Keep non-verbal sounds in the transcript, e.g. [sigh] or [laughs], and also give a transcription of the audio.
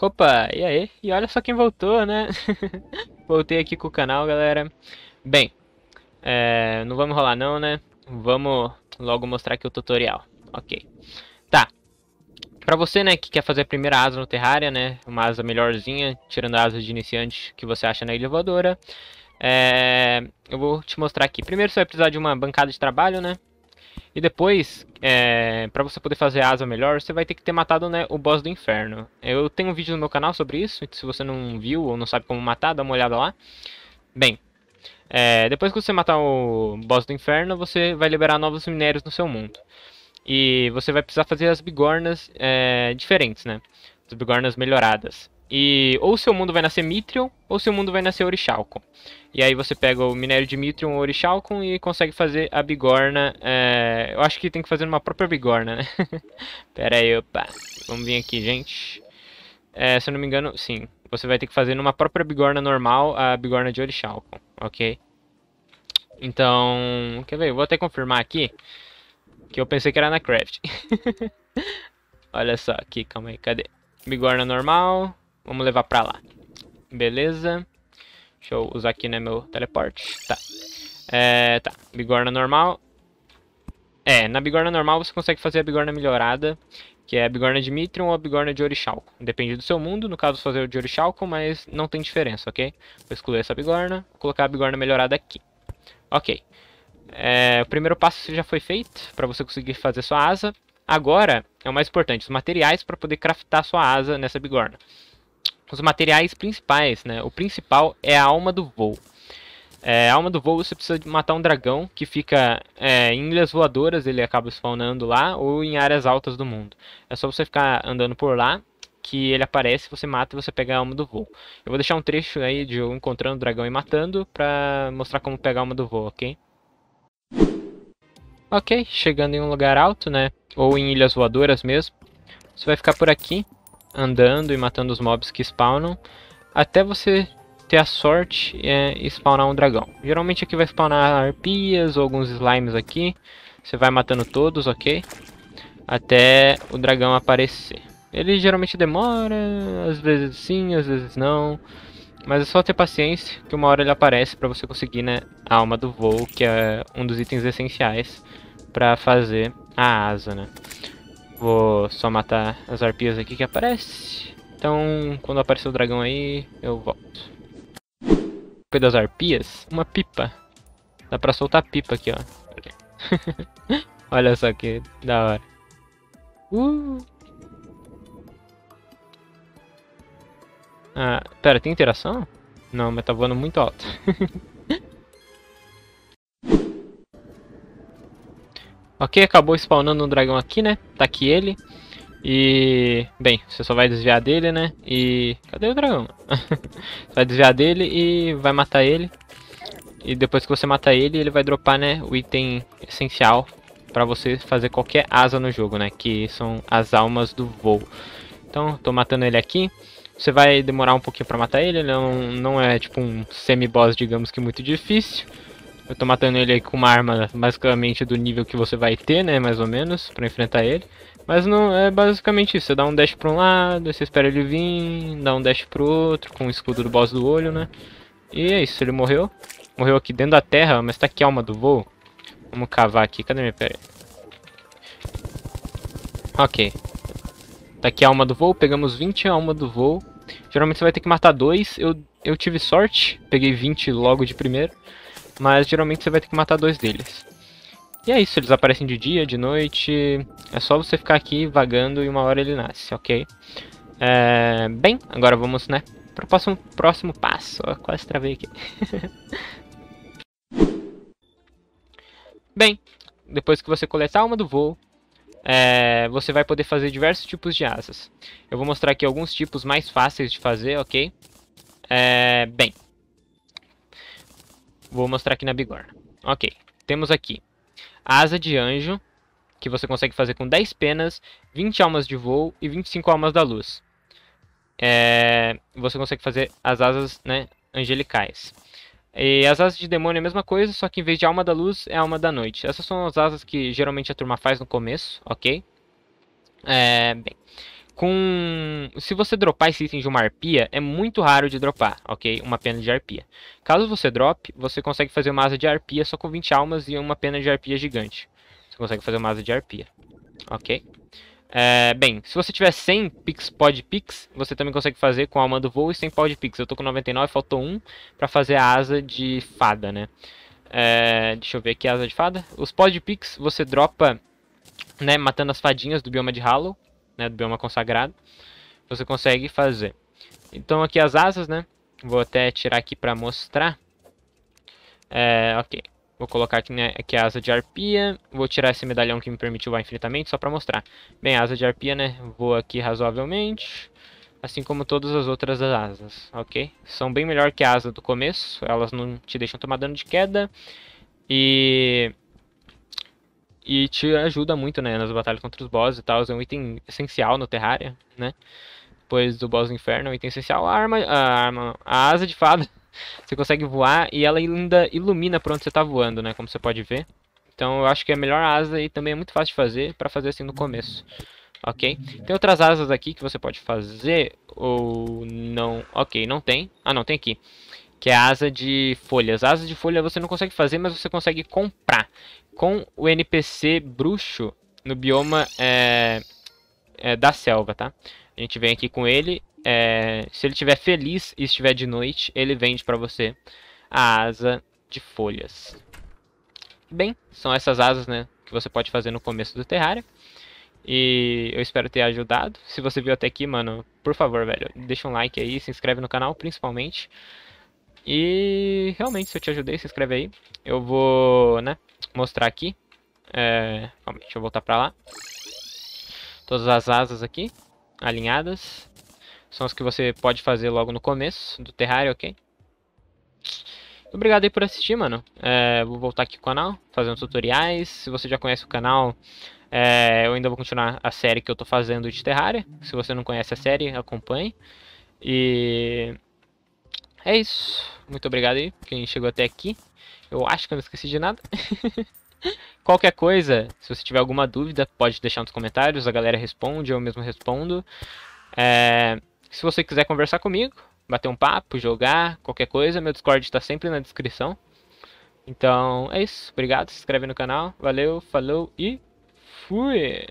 Opa, e aí? E olha só quem voltou, né? [laughs] Voltei aqui com o canal, galera. Bem, é, não vamos rolar não, né? Vamos logo mostrar aqui o tutorial. Ok. Tá. Pra você, né, que quer fazer a primeira asa no Terraria, né? Uma asa melhorzinha, tirando a asa de iniciante que você acha na ilha voadora. É, eu vou te mostrar aqui. Primeiro você vai precisar de uma bancada de trabalho, né? E depois, é, para você poder fazer asa melhor, você vai ter que ter matado né, o boss do inferno. Eu tenho um vídeo no meu canal sobre isso, se você não viu ou não sabe como matar, dá uma olhada lá. Bem, é, depois que você matar o boss do inferno, você vai liberar novos minérios no seu mundo. E você vai precisar fazer as bigornas é, diferentes, né? As bigornas melhoradas. E ou seu mundo vai nascer Mithril, ou seu mundo vai nascer Orichalcon. E aí você pega o minério de Mithril ou Orichalcon e consegue fazer a bigorna. É... Eu acho que tem que fazer uma própria bigorna, né? [laughs] Pera aí, opa. Vamos vir aqui, gente. É, se eu não me engano, sim. Você vai ter que fazer numa própria bigorna normal a bigorna de Orichalcon, ok? Então, quer ver? Eu vou até confirmar aqui. Que eu pensei que era na craft. [laughs] Olha só aqui, calma aí, cadê? Bigorna normal, Vamos levar pra lá. Beleza. Deixa eu usar aqui, né, meu teleporte. Tá. É, tá. Bigorna normal. É, na bigorna normal você consegue fazer a bigorna melhorada, que é a bigorna de Mitrion ou a bigorna de Orichalco. Depende do seu mundo, no caso fazer o de Orichalco, mas não tem diferença, ok? Vou excluir essa bigorna, vou colocar a bigorna melhorada aqui. Ok. É, o primeiro passo já foi feito para você conseguir fazer sua asa. Agora é o mais importante, os materiais para poder craftar sua asa nessa bigorna os materiais principais, né? O principal é a alma do voo. É, a alma do voo você precisa matar um dragão que fica é, em ilhas voadoras, ele acaba spawnando lá, ou em áreas altas do mundo. É só você ficar andando por lá que ele aparece, você mata e você pega a alma do voo. Eu vou deixar um trecho aí de eu encontrando o dragão e matando pra mostrar como pegar a alma do voo, ok? Ok, chegando em um lugar alto, né? Ou em ilhas voadoras mesmo. Você vai ficar por aqui andando e matando os mobs que spawnam, até você ter a sorte é, spawnar um dragão. Geralmente aqui vai spawnar arpias ou alguns slimes aqui. Você vai matando todos, ok? Até o dragão aparecer. Ele geralmente demora, às vezes sim, às vezes não. Mas é só ter paciência que uma hora ele aparece para você conseguir né, a alma do voo, que é um dos itens essenciais para fazer a asa, né? Vou só matar as arpias aqui que aparecem. Então, quando aparecer o dragão aí, eu volto. Depois das arpias, uma pipa. Dá pra soltar pipa aqui, ó. [laughs] Olha só que da hora. Uh. Ah, pera, tem interação? Não, mas tá voando muito alto. [laughs] Ok, acabou spawnando um dragão aqui, né? Tá aqui ele. E... Bem, você só vai desviar dele, né? E... Cadê o dragão? [laughs] você vai desviar dele e vai matar ele. E depois que você matar ele, ele vai dropar, né? O item essencial para você fazer qualquer asa no jogo, né? Que são as almas do voo. Então, tô matando ele aqui. Você vai demorar um pouquinho para matar ele. Ele não, não é, tipo, um semi-boss, digamos que muito difícil. Eu tô matando ele aí com uma arma basicamente do nível que você vai ter, né? Mais ou menos, pra enfrentar ele. Mas não é basicamente isso, você dá um dash pra um lado, você espera ele vir, dá um dash pro outro, com o escudo do boss do olho, né? E é isso, ele morreu. Morreu aqui dentro da terra, mas tá aqui a alma do voo. Vamos cavar aqui, cadê minha pera? Ok. Tá aqui a alma do voo, pegamos 20 alma do voo. Geralmente você vai ter que matar dois, eu, eu tive sorte, peguei 20 logo de primeiro. Mas geralmente você vai ter que matar dois deles. E é isso, eles aparecem de dia, de noite. É só você ficar aqui vagando e uma hora ele nasce, ok? É... Bem, agora vamos, né? Para o próximo, próximo passo. Ó, quase travei aqui. [laughs] Bem, depois que você coletar a alma do voo, é, você vai poder fazer diversos tipos de asas. Eu vou mostrar aqui alguns tipos mais fáceis de fazer, ok? É, bem, Vou mostrar aqui na bigorna. Ok, temos aqui asa de anjo, que você consegue fazer com 10 penas, 20 almas de voo e 25 almas da luz. É, você consegue fazer as asas né, angelicais. E as asas de demônio é a mesma coisa, só que em vez de alma da luz, é alma da noite. Essas são as asas que geralmente a turma faz no começo, ok? É, bem, com. Se você dropar esse item de uma arpia, é muito raro de dropar, ok? Uma pena de arpia. Caso você drop, você consegue fazer uma asa de arpia só com 20 almas e uma pena de arpia gigante. Você consegue fazer uma asa de arpia, ok? É, bem, se você tiver 100 Pix Pod Pix, você também consegue fazer com a alma do voo e 100 Pod Pix. Eu tô com 99, faltou um para fazer a asa de fada, né? É, deixa eu ver aqui a asa de fada. Os Pod Pix você dropa né, matando as fadinhas do bioma de Hallow, né, do bioma consagrado, você consegue fazer. Então aqui as asas, né? Vou até tirar aqui para mostrar. É, ok. Vou colocar aqui, né, aqui a asa de arpia. Vou tirar esse medalhão que me permitiu voar infinitamente, só para mostrar. Bem, a asa de arpia, né? Voa aqui razoavelmente. Assim como todas as outras asas, ok? São bem melhor que a asa do começo. Elas não te deixam tomar dano de queda. E e te ajuda muito, né, nas batalhas contra os bosses e tal. É um item essencial no Terraria, né? Depois do boss do inferno, é um item essencial. A arma, a arma, a asa de fada. [laughs] Você consegue voar e ela ainda ilumina por onde você tá voando, né? Como você pode ver. Então eu acho que é a melhor asa e também é muito fácil de fazer para fazer assim no começo. Ok? Tem outras asas aqui que você pode fazer ou não. Ok, não tem. Ah, não, tem aqui que é a asa de folhas. asa de folha você não consegue fazer, mas você consegue comprar. Com o NPC bruxo no bioma é, é, da selva, tá? A gente vem aqui com ele. É, se ele estiver feliz e estiver de noite, ele vende para você a asa de folhas. Bem, são essas asas né, que você pode fazer no começo do Terraria. E eu espero ter ajudado. Se você viu até aqui, mano, por favor, velho, deixa um like aí, se inscreve no canal, principalmente. E realmente, se eu te ajudei, se inscreve aí. Eu vou, né, mostrar aqui. É, calma, deixa eu voltar pra lá. Todas as asas aqui, alinhadas. São as que você pode fazer logo no começo do terrário, ok? Obrigado aí por assistir, mano. É, vou voltar aqui com o canal, fazendo tutoriais. Se você já conhece o canal, é, eu ainda vou continuar a série que eu tô fazendo de Terraria. Se você não conhece a série, acompanhe. E é isso. Muito obrigado aí, quem chegou até aqui. Eu acho que eu não esqueci de nada. [laughs] Qualquer coisa, se você tiver alguma dúvida, pode deixar nos comentários, a galera responde, eu mesmo respondo. É... se você quiser conversar comigo, bater um papo, jogar, qualquer coisa, meu Discord está sempre na descrição. Então é isso, obrigado, se inscreve no canal, valeu, falou e fui!